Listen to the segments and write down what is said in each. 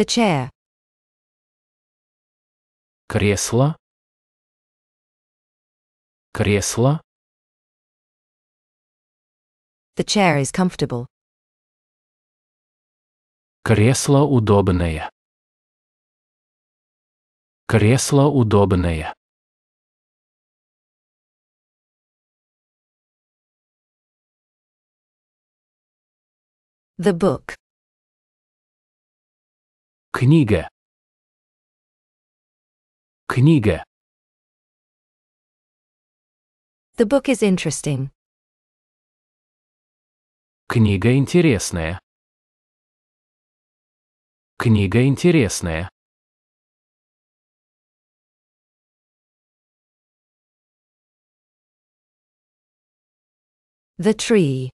The chair. Кресло. Кресло. The chair is comfortable. Кресло удобное. Кресло удобное. The book. Книга. Книга. The book is interesting. Книга интересная. Книга интересная. The tree.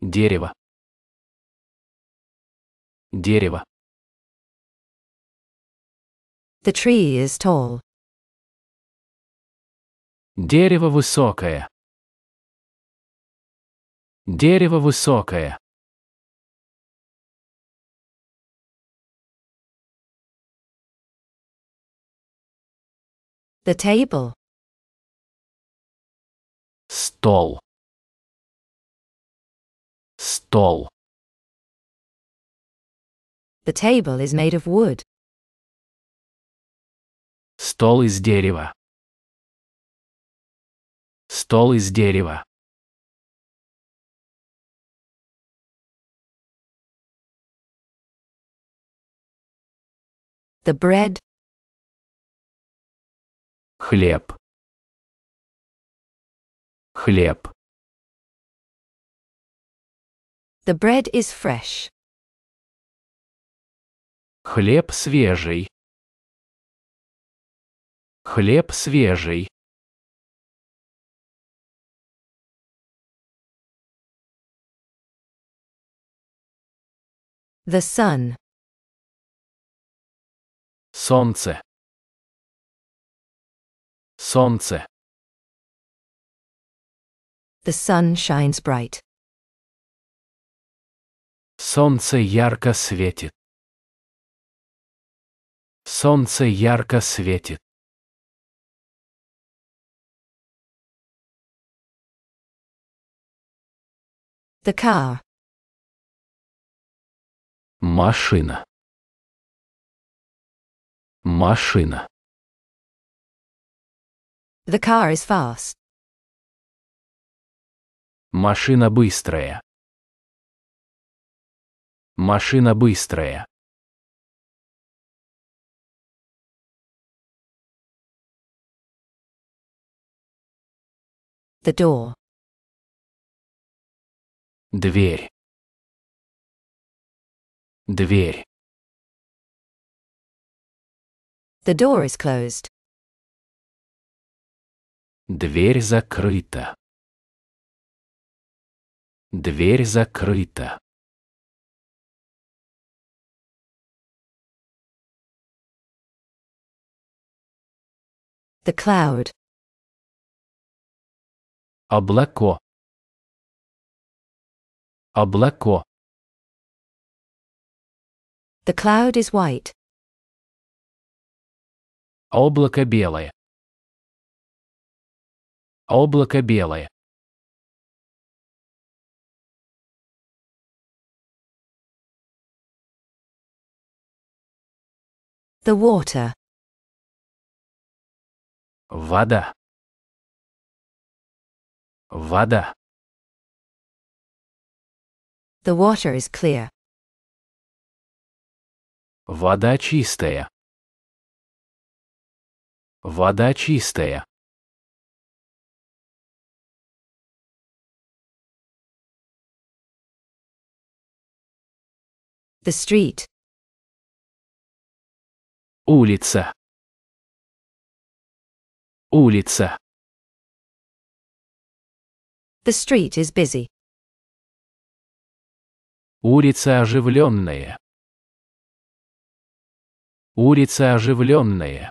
Дерево. Дерево. The tree is tall. Дерево высокое. Дерево высокое. The table. Стол. Стол. The table is made of wood. Стол из дерева. Стол из дерева. The bread. Хлеб. Хлеб. The bread is fresh. Хлеб свежий. Хлеб свежий. The sun. Солнце. Солнце. The sun shines bright. Солнце ярко светит. Солнце ярко светит. The car. Машина. Машина. The car is fast. Машина быстрая. Машина быстрая. The door. Дверь. Дверь. The door is closed. Дверь закрыта. Дверь закрыта. The cloud. Облако. Облако. The cloud is white. Облако белое. Облако белое. The water. Вода. Вода. The water is clear. Вода чистая. Вода чистая. The street. Улица. Улица. The street is busy. Улица оживленная. Улица оживленная.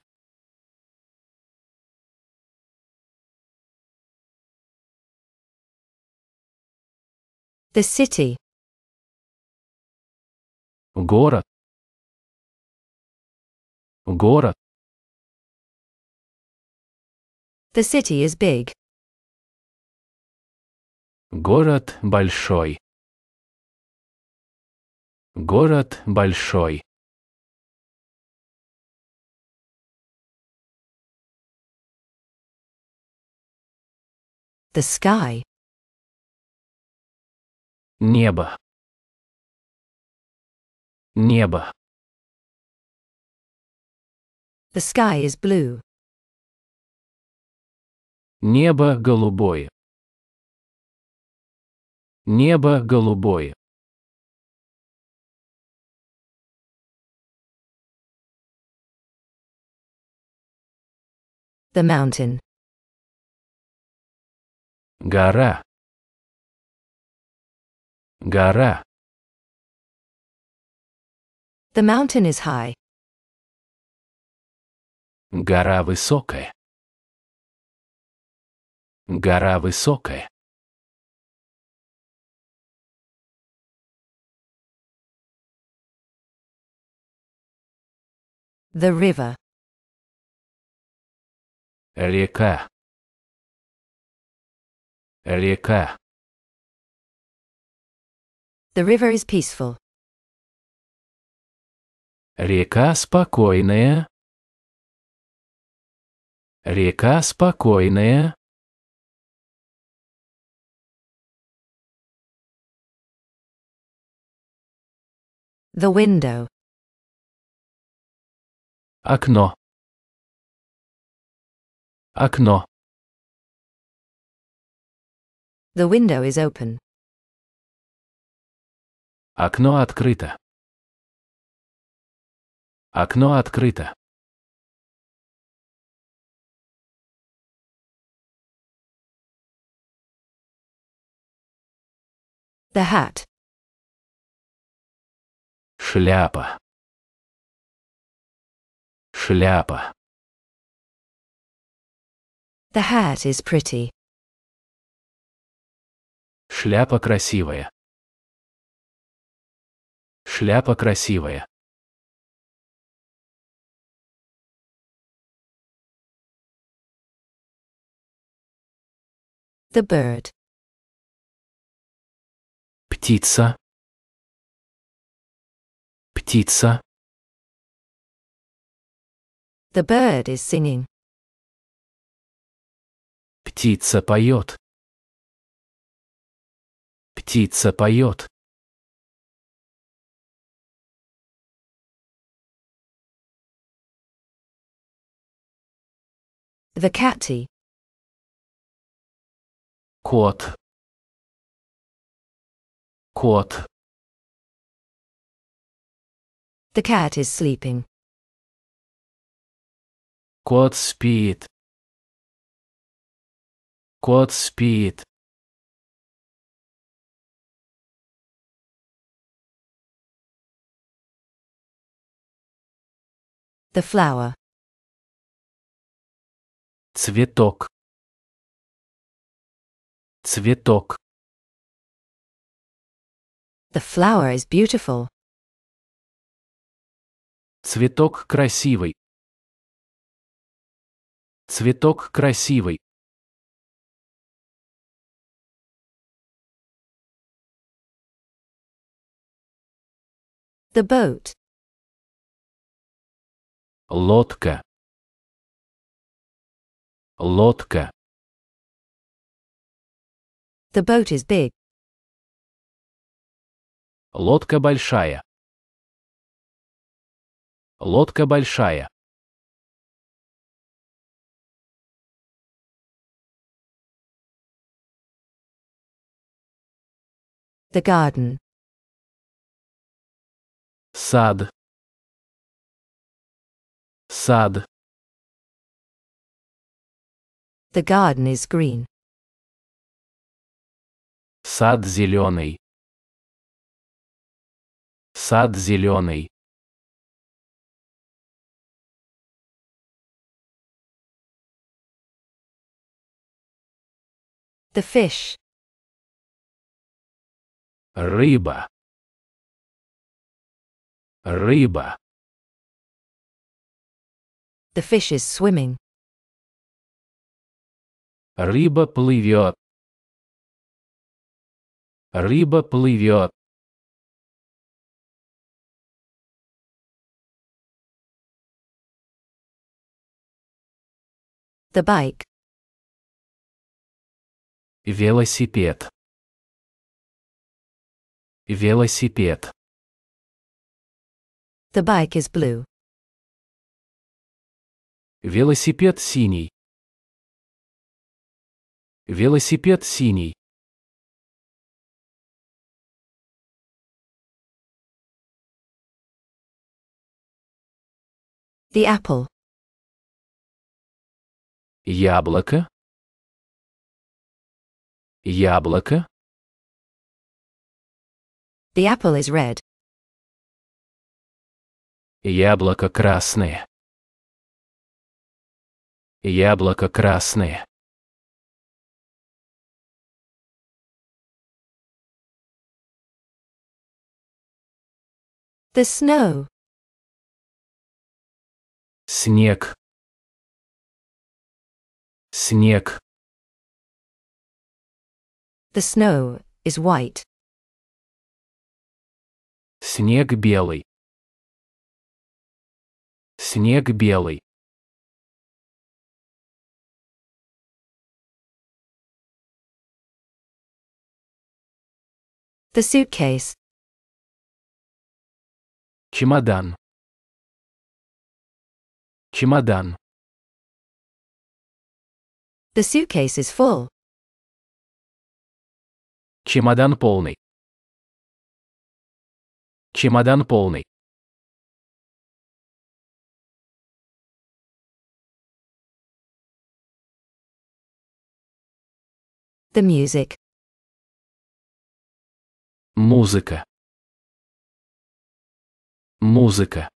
The city. Город. Город. The city is big. Город большой. Город большой. The sky. Небо. Небо. The sky is blue. Небо голубое. Небо голубое. The mountain. Гора. Гора. The mountain is high. Гора высокая. Гора высокая. The river. Река. Er Река. Er the river is peaceful. Река спокойная. Река спокойная. The window. окно окно The window is open. Окно открыто. Окно открыто. The hat. Шляпа. Шляпа. The hat is pretty. Шляпа красивая. Шляпа красивая. The bird. Птица. Птица. The bird is singing. Птица поет. Птица поет. The catty. Кот. Кот. The cat is sleeping. Кот спит. Кот спит. The flower. Цветок. Цветок. The flower is beautiful. Цветок красивый. Цветок красивый. The boat. Лодка. Лодка. The boat is big. Лодка большая. Лодка большая. The garden. Sad. Sad. The garden is green. Сад зеленый. Сад зеленый. The fish. рыба, рыба. The fish is swimming. Рыба плывет. Рыба плывет. The bike. Велосипед. Велосипед. The bike is blue. Велосипед синий. Велосипед синий. The apple. Яблоко. Яблоко. The apple is red. Яблоко красное. Яблоко красное. The snow. Снег. Снег. The snow is white. Снег белый. Снег белый. The suitcase. Чемодан. Чемодан. The suitcase is full. Чемодан полный. Чемодан полный. The music. Музыка. Музыка.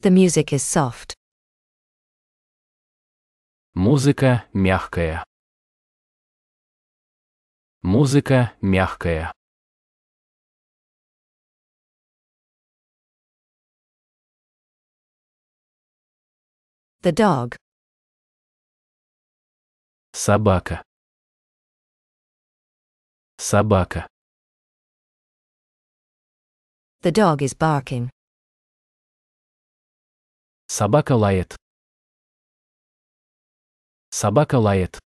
The music is soft. Музыка мягкая. Музыка мягкая. The dog. Собака. Собака. The dog is barking. Собака лает. Собака лает.